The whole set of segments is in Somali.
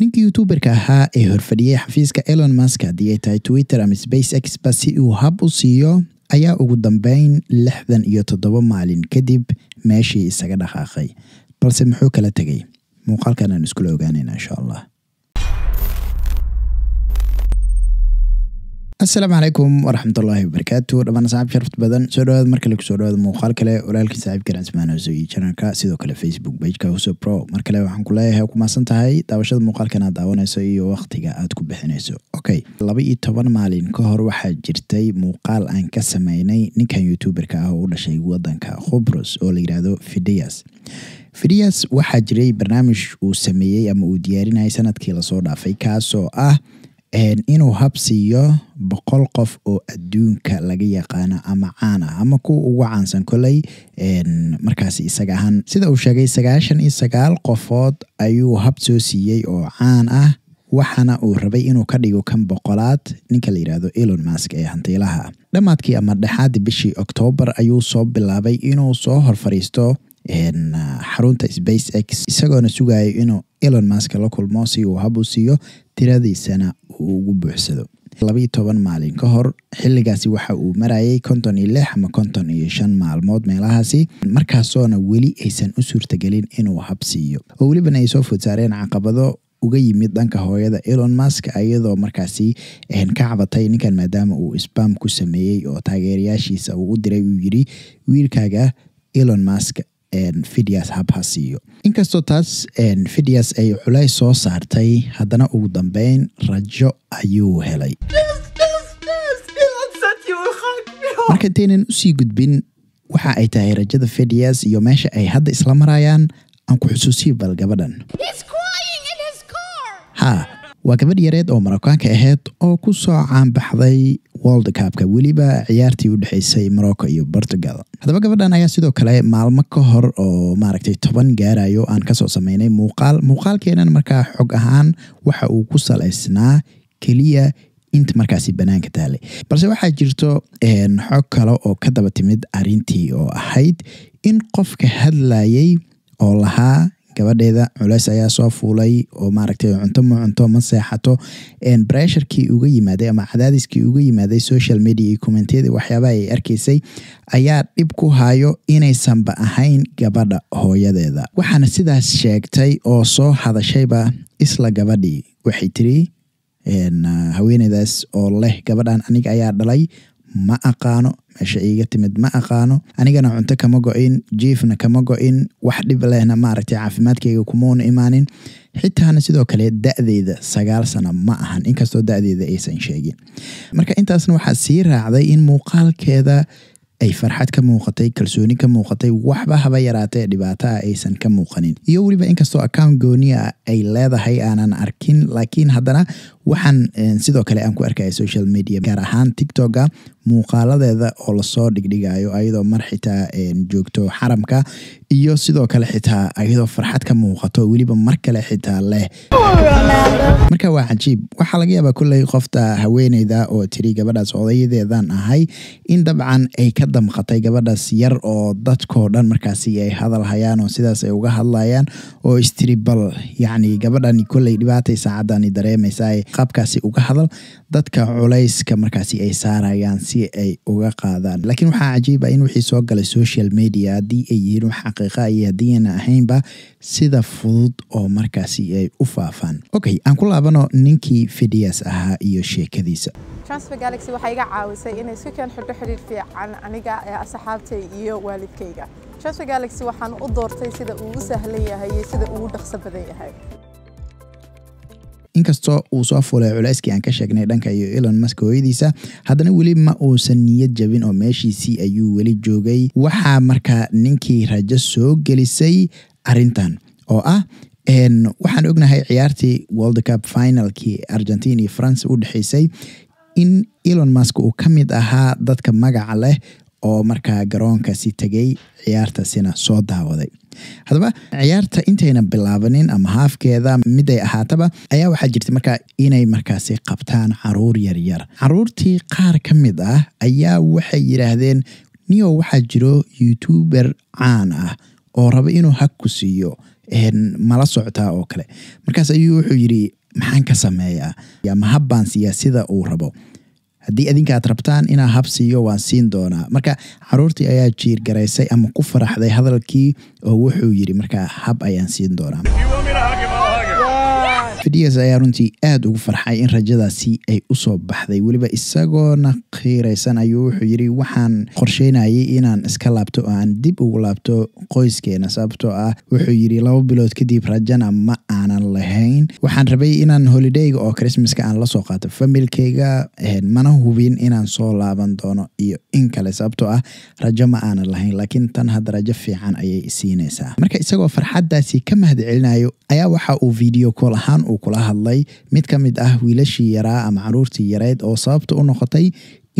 ninkii youtuuberka ahaa ee horfadhiyey xafiiska elon mask haddii ay tahay twitter ama space x ba si uu hab u siiyo ayaa ugu dambeyn lixdan iyo toddoba maalin kadib meeshii isaga dhaqaaqay balse muxuu kala tegay muuqaalkan aan iskula ogaanayna insha allah asalaamu calaykum waraxmat ullaahi wabarakaatu dhammaan saxaab sharafta badan soo dhawaada marka le kusoo dhawaada muuqaal kale walaalkii saaxiibka ransmaan hoose iyo janalka sidoo kale facebook pageka hose pro mar kale waxaan ku leeyahay ku maasan tahay daawashada muuqaalkan aad daawanayso iyo wakhtiga aad ku bixinayso okay laba iyo toban maalin ka hor waxaa jirtay muuqaal aan ka sameynay ninkan youtuberka ah oo u dhashay waddanka khubros oo la yidhaahdo fidias fidias waxaa jiray barnaamij uu sameeyey ama uu diyaarinayay sanadkii lasoo dhaafay kaasoo ah inuu hab siiyo boqol qof oo adduunka laga yaqaano ama caan ah ama kuwa ugu caansan koley markaas isaga ahaan sida uu sheegay sagaashan iyo sagaal qofood ayuu hab soo siiyey oo caan ah waxaana uu rabay inuu ka dhigo kan boqolaad ninka la yidhaahdo elon mask ee hantiilaha dhammaadkii ama dhexaadii bishii oktoobar ayuu soo bilaabay inuu soo hor fadhiisto xarunta space x isagoona sugayo inuu elon mask la kulmo si uu hab u siiyo tiradiisana uu ugu buuxsado labaiyo toban maalin ka hor xilligaasi waxa uu marayay konton iyo lix ama konton iyo shan maalmood meelahaasi markaasoona weli aysan u suurtagelin inuu habsiiyo oo welibana ay soo food saareen caqabado uga yimid dhanka hooyada elon mask iyadoo markaasi ka cabatay ninkan maadaama uu sbam ku sameeyey oo taageerayaashiisa uu u diray uu yiri wiilkaaga elon mask fidyas habhasiiyo inkastoo taas fidyas ay culays soo saartay haddana ugu dambeyn rajo ayuu helay markantaynan usii gudbin waxa ay tahay rajada fidyas iyo meesha ay hadda isla marayaan aan ku xusuusiyo bal gabadhan ha waa gabadh yareed oo marookaanka aheyd oo ku soo caanbaxday woldcapka weliba ciyaartii u dhexeysay morocco iyo portugal haddaba gabadhan ayaa sidoo kale maalmo ka hor oo maaragtay toban gaarayo aan kasoo sameynay muuqaal muuqaalkeenan markaa xog ahaan waxa uu ku salaysnaa keliya inta markaasi banaanka taale balse waxaa jirto xog kale oo ka daba timid arintii oo ahayd in qofka hadlayay oo lahaa gabadheeda culeys ayaa soo fuulay oo maaragtay cunto ma cunto ma seexato bresharkii uga yimaaday ama cadaadiskii uga yimaaday social media iyo kommentiyada waxyaabaha ay arkaysay ayaa dhib ku hayo inaysanba ahayn gabadha hooyadeeda waxaana sidaas sheegtay oo soo hadashayba isla gabadhii waxay tiri haweeneydaas oo leh gabadhan aniga ayaa dhalay ma aqaano meesha iiga timid ma aqaano anigana cunto kama go-in jiifna kama go-in wax dhib lehna maaragtay caafimaadkayga kumauna imaanin xitaana sidoo kale da-deyda sagaal sano ma ahan inkastoo da-deyda aysan sheegin marka intaasna waxaa sii raacday in muuqaalkeeda ay farxad ka muuqatay kalsooni ka muuqatay waxba haba yaraatee dhibaataha aysan ka muuqanin iyo weliba inkastoo account gooniya ay leedahay aanan arkin laakiin haddana waxaan eh, sidoo kale aan ku arkaya social media gaar ahaan tiktoka muuqaaladeeda oo lasoo dhigdhigayo ayadoo mar xitaa joogto xaramka iyo sidoo kale xitaa ayadoo farxad ka muuqato weliba mar kale xitaa leh marka waa cajiib waxaa laga yaabaa kulley qofta haweeneyda oo tiri gabadhaas odayadeedan ahay in dabcan ay ka damqatay gabadhaas yar oo dadkoo dhan markaasi ay hadal hayaan oo sidaas ay uga hadlayaan oo istiri yacni gabadhani kolley dhibaatay saacadani dareemaysaa qaabkaasi uga hadal dadka culayska markaasi ay saarayaan si ay uga qaadaan laakiin waxaa cajiiba ah in wixii soo galay social media haddii ay yihiin wax xaqiiqa iyo haddiiana ahaynba sida fudud oo markaasi ay u faafaan okay aan ku laabano ninkii fidiyas ahaa iyo sheekadiisa transfergalaxy waxay iga caawisay inay isku keento xiriir fiican aniga ee asxaabtay iyo waalidkayga transfergalaxy waxaan u doortay sida uu u sahlan yahay iyo sida uu u dhaqso badan yahay inkastoo uu soo fulay culayskii aan ka sheegnay dhanka iyo elon mask hooyadiisa haddana weli ma uusan niyad jabin oo meeshiisii ayuu weli joogay waxaa markaa ninkii rajo soo gelisay arrintan oo ah waxaan ognahay ciyaartii world cup finalkii argentin iyo france u dhexeysay in elon musk uu ka mid ahaa dadka magaca leh oo markaa garoonkaasi tegay ciyaartaasina soo daawaday haddaba ciyaarta intayna bilaabanin ama haafkeeda miday ahaataba ayaa waxaa jirtay markaa inay markaasi qabtaan caruur yaryar caruurtii qaar ka mid ah ayaa waxay yidhaahdeen niyo waxaa jiro youtuber caan ah oo raba inuu hag ku siiyo mala soctaa oo kale markaas ayuu wuxuu yidhi maxaan ka sameeyaa ama habbaan siiyaa sida uu rabo haddii adinka aad rabtaan inaa habsiiyo waan siin doonaa marka caruurtii ayaa jiirgaraysay ama ku faraxday hadalkii oo wuxuu yidhi markaa hab ayaan siin doonaa Farias ayaa runtii aada ugu farxay in rajadaasi ay usoo baxday weliba isagoona khiiraysan ayuu wuxuu yidhi waxaan qorsheynayay inaan iska laabto oo aan dib ugu laabto qoyskeena sababtoo ah wuxuu yidhi laba bilood kadib rajana ma aanan lahayn waxaan rabay inaan holidayga oo christmaska aan lasoo qaato familkayga eh, mana hubin inaan soo laaban doono iyo in kale sababtoo ah rajo ma aanan lahayn laakiin tan hadda rajo fiican ayay siinaysaa marka isagoo farxadaasi ka mahad ayaa waxa uu video call ahaan u uu kula hadlay mid ka mid ah wiilashii yaraa ama caruurtii yareed oo sababta u noqotay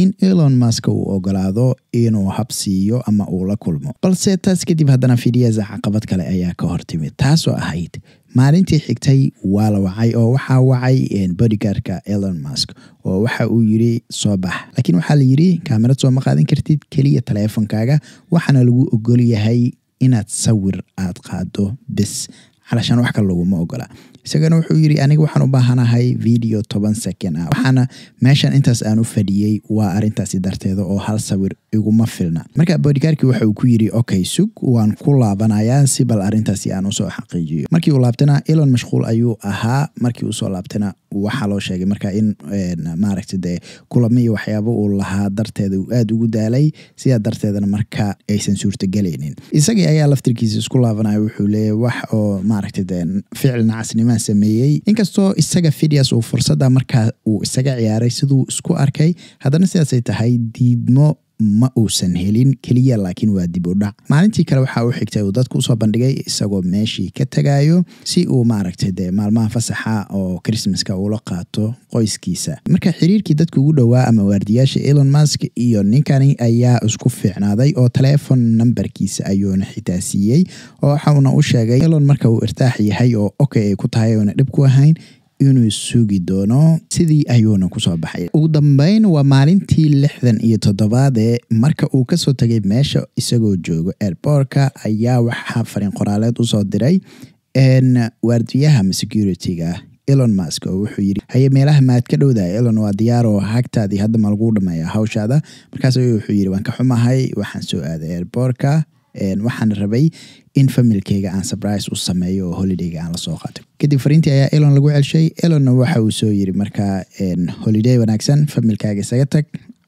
in elon maska uu ogolaado inuu habsiiyo ama uu la kulmo balse taas kadib haddana fidyasa caqabad kale ayaa ka hortimid taasoo ahayd maalintii xigtay waa la wacay oo waxaa wacay bodygaardka elon mask oo waxa uu yiri soo bax laakiin waxaa la yiri kaamirad soo ma qaadan kartid keliya taleefonkaaga waxaana lagu ogol yahay inaad sawir aad qaado bis calashaan wax kale laguma ogola isagana wuxuu yidhi aniga waxaan u baahanahay video toban second ah waxaana meeshan intaas aan u fadhiyey waa arintaasi darteeda oo hal sawir iguma filna marka boodikaarkii waxa uu ku yidhi okay sug waan ku laabanayaa si bal arintaasi aan usoo xaqiijiyo markii uu laabtana ilan mashquul ayuu ahaa markii uusoo laabtana waxaa loo sheegay marka in maaragta dee kulamo iyo uu lahaa darteeda uu aada ugu daalay sidaa darteedana marka aysan suurtagelaynin isagii ayaa laftirkiisa isku laabanaya wuxuu leeyahy wax oo maaragta dee ficil nacasnima Arsenal sameeyey inkastoo isaga Filias uu fursadda markaa uu isaga ciyaaray siduu isku arkay haddana sidaasay tahay diidmo ma uusan helin keliya laakiin waa dib u dhac maalintii kale waxa uu xigtay uu dadku usoo bandhigay isagoo meeshii ka tagayo si uu maaragtay dee maalmaha fasaxa oo christmaska ula qaato qoyskiisa marka xiriirkii dadka ugu dhowaa ama waardiyaasha elon mask iyo ninkani ayaa isku fiicnaaday oo telefon nambarkiisa ayuuna xitaa siiyey oo waxauna u sheegay elon marka uu irtaax yahay oo okay ay ku tahay oona dhib ku ahayn inuu sugi doono sidii ayuuna kusoo baxay ugu dambeyn waa maalintii lixdan iyo toddobaad ee marka uu kasoo tegay meesha isagoo joogo airbortka ayaa waxaa farin qoraaleed usoo diray waardiyaha securityga elon mask oo wuxuu yidhi haye meelaha maad ka dhowdahay elon waa diyaaroo hagtaadii hadda ma laguu dhameeya hawshaada markaas wuxuu yidhi waan ka xumahay waxaan soo aaday airbortka waxaan rabay in familkayga aan surprise u sameeyo oo holidayga aan lasoo qaato kadib fariintii ayaa elon lagu celshay elonna waxa uu soo yiri marka holiday wanaagsan familkaaga isaga tag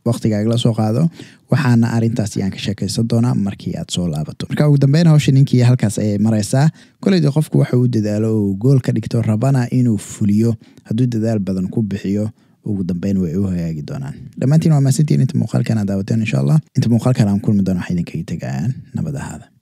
waqtigaaga lasoo qaado waxaana arintaas yaan ka sheekaysan doonaa markii aad soo laabato marka ugu dambeyn hawsha ninkii halkaas ayay maraysaa koleyda qofku waxa uu dadaalo oo gool ka dhigto rabana inuu fuliyo hadduu dadaal badan ku bixiyo ugu dambeyn way u hagaagi doonaan dhammaantiin waa mahadsantihiin inta muuqaalkan aad daawateen inshaa allah inta muuqaalkan aan kulmi doona waxaa idinkaga tegayaan nabad ahaada